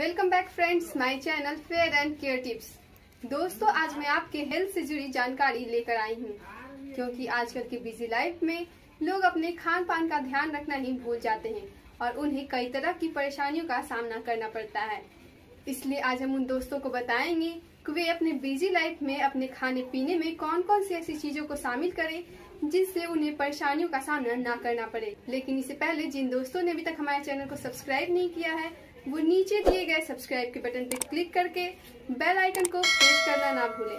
Welcome back friends my channel fair and care tips दोस्तों आज मैं आपके हेल्थ से जुड़ी जानकारी लेकर आई हूँ क्योंकि आजकल की बिजी लाइफ में लोग अपने खान पान का ध्यान रखना ही भूल जाते हैं और उन्हें कई तरह की परेशानियों का सामना करना पड़ता है इसलिए आज हम उन दोस्तों को बताएंगे कि वे अपने बिजी लाइफ में अपने खाने पीने में कौन कौन सी ऐसी चीजों को शामिल करे जिससे उन्हें परेशानियों का सामना न करना पड़े लेकिन इससे पहले जिन दोस्तों ने अभी तक हमारे चैनल को सब्सक्राइब नहीं किया है वो नीचे दिए गए सब्सक्राइब के बटन पर क्लिक करके बेल आइकन को प्रेस करना ना भूलें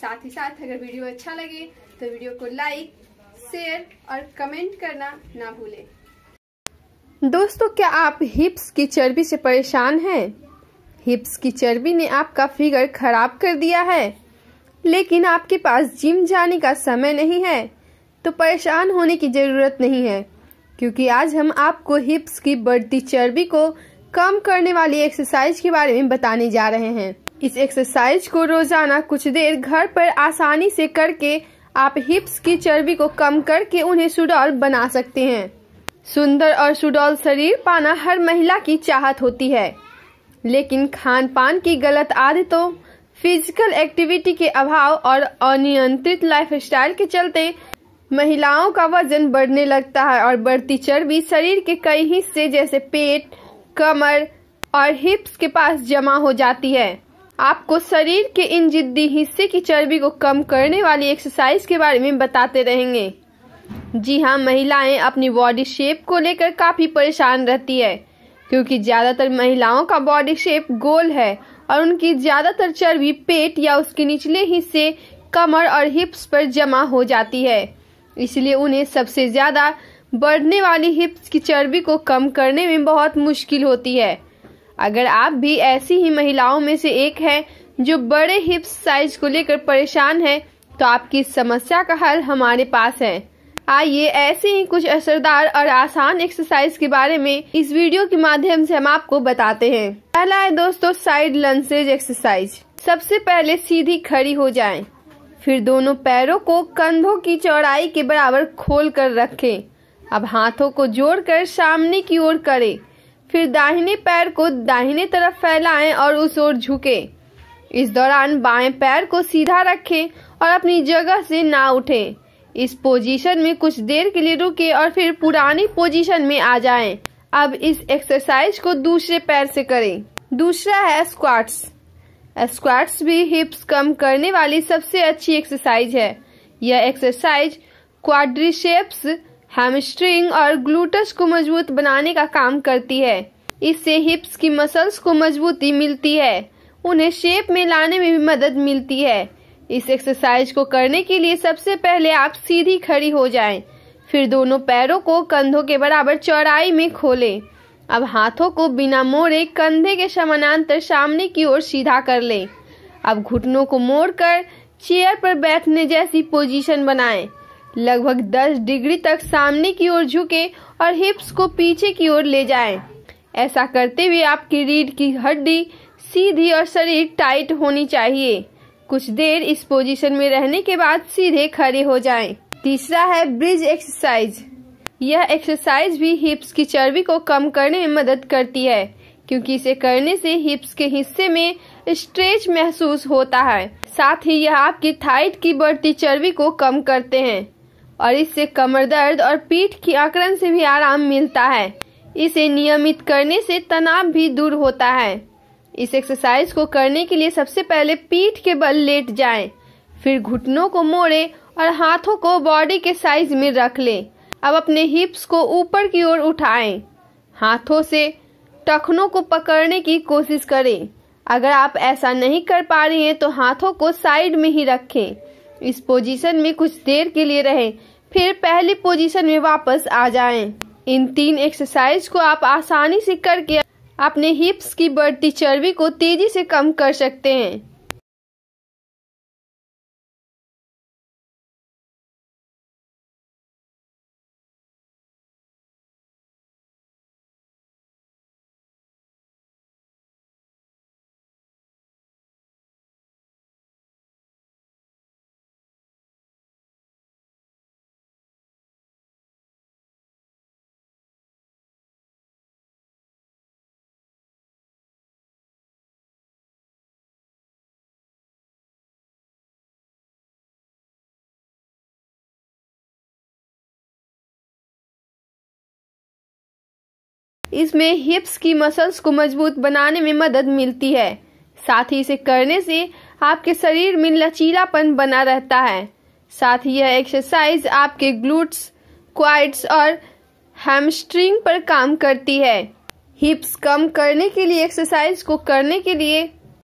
साथ ही साथ अगर वीडियो अच्छा लगे तो वीडियो को लाइक शेयर और कमेंट करना ना भूलें दोस्तों क्या आप हिप्स की चर्बी से परेशान हैं हिप्स की चर्बी ने आपका फिगर खराब कर दिया है लेकिन आपके पास जिम जाने का समय नहीं है तो परेशान होने की ज़रूरत नहीं है क्योंकि आज हम आपको हिप्स की बढ़ती चर्बी को कम करने वाली एक्सरसाइज के बारे में बताने जा रहे हैं इस एक्सरसाइज को रोजाना कुछ देर घर पर आसानी से करके आप हिप्स की चर्बी को कम करके उन्हें सुडौल बना सकते हैं सुंदर और सुडौल शरीर पाना हर महिला की चाहत होती है लेकिन खान पान की गलत आदतों फिजिकल एक्टिविटी के अभाव और अनियंत्रित लाइफस्टाइल के चलते महिलाओं का वजन बढ़ने लगता है और बढ़ती चर्बी शरीर के कई हिस्से जैसे पेट कमर और हिप्स के पास जमा हो जाती है आपको शरीर के इन जिद्दी हिस्से की चर्बी को कम करने वाली एक्सरसाइज के बारे में बताते रहेंगे जी हाँ महिलाएं अपनी बॉडी शेप को लेकर काफ़ी परेशान रहती है क्योंकि ज़्यादातर महिलाओं का बॉडी शेप गोल है और उनकी ज़्यादातर चर्बी पेट या उसके निचले हिस्से कमर और हिप्स पर जमा हो जाती है इसलिए उन्हें सबसे ज़्यादा बढ़ने वाली हिप्स की चर्बी को कम करने में बहुत मुश्किल होती है अगर आप भी ऐसी ही महिलाओं में से एक हैं जो बड़े हिप्स साइज को लेकर परेशान हैं तो आपकी इस समस्या का हल हमारे पास है आइए ऐसे ही कुछ असरदार और आसान एक्सरसाइज के बारे में इस वीडियो के माध्यम से हम आपको बताते हैं पहला है दोस्तों साइड लंसेज एक्सरसाइज सबसे पहले सीधी खड़ी हो जाएं, फिर दोनों पैरों को कंधों की चौड़ाई के बराबर खोल कर रखें अब हाथों को जोड़कर सामने की ओर करें फिर दाहिने पैर को दाहिने तरफ फैलाएं और उस ओर झुकें। इस दौरान बाएं पैर को सीधा रखें और अपनी जगह से ना उठें। इस पोजीशन में कुछ देर के लिए रुकें और फिर पुरानी पोजीशन में आ जाएं। अब इस एक्सरसाइज को दूसरे पैर से करें दूसरा है स्क्वाट्स स्क्वाट्स भी हिप्स कम करने वाली सबसे अच्छी एक्सरसाइज है यह एक्सरसाइज क्वाड्रिसेप्स हैमस्ट्रिंग और ग्लूटस को मजबूत बनाने का काम करती है इससे हिप्स की मसल्स को मजबूती मिलती है उन्हें शेप में लाने में भी मदद मिलती है इस एक्सरसाइज को करने के लिए सबसे पहले आप सीधी खड़ी हो जाएं, फिर दोनों पैरों को कंधों के बराबर चौड़ाई में खोलें। अब हाथों को बिना मोड़े कंधे के समानांतर सामने की ओर सीधा कर लें। अब घुटनों को मोड़कर चेयर पर बैठने जैसी पोजीशन बनाएं। लगभग 10 डिग्री तक सामने की ओर झुके और हिप्स को पीछे की ओर ले जाएं। ऐसा करते हुए आपकी रीढ़ की हड्डी सीधी और शरीर टाइट होनी चाहिए कुछ देर इस पोजीशन में रहने के बाद सीधे खड़े हो जाएं। तीसरा है ब्रिज एक्सरसाइज यह एक्सरसाइज भी हिप्स की चर्बी को कम करने में मदद करती है क्योंकि इसे करने से हिप्स के हिस्से में स्ट्रेच महसूस होता है साथ ही यह आपकी थाइट की बढ़ती चर्बी को कम करते हैं और इससे कमर दर्द और पीठ की आकरण से भी आराम मिलता है इसे नियमित करने से तनाव भी दूर होता है इस एक्सरसाइज को करने के लिए सबसे पहले पीठ के बल लेट जाएं, फिर घुटनों को मोड़े और हाथों को बॉडी के साइज में रख लें अब अपने हिप्स को ऊपर की ओर उठाएं, हाथों से टखनों को पकड़ने की कोशिश करें अगर आप ऐसा नहीं कर पा रहे हैं तो हाथों को साइड में ही रखें इस पोजीशन में कुछ देर के लिए रहें फिर पहली पोजीशन में वापस आ जाएं। इन तीन एक्सरसाइज को आप आसानी से करके अपने हिप्स की बढ़ती चर्बी को तेजी से कम कर सकते हैं इसमें हिप्स की मसल्स को मजबूत बनाने में मदद मिलती है साथ ही इसे करने से आपके शरीर में लचीलापन बना रहता है साथ ही यह एक्सरसाइज आपके ग्लूट्स क्वाइट्स और हैमस्ट्रिंग पर काम करती है हिप्स कम करने के लिए एक्सरसाइज को करने के लिए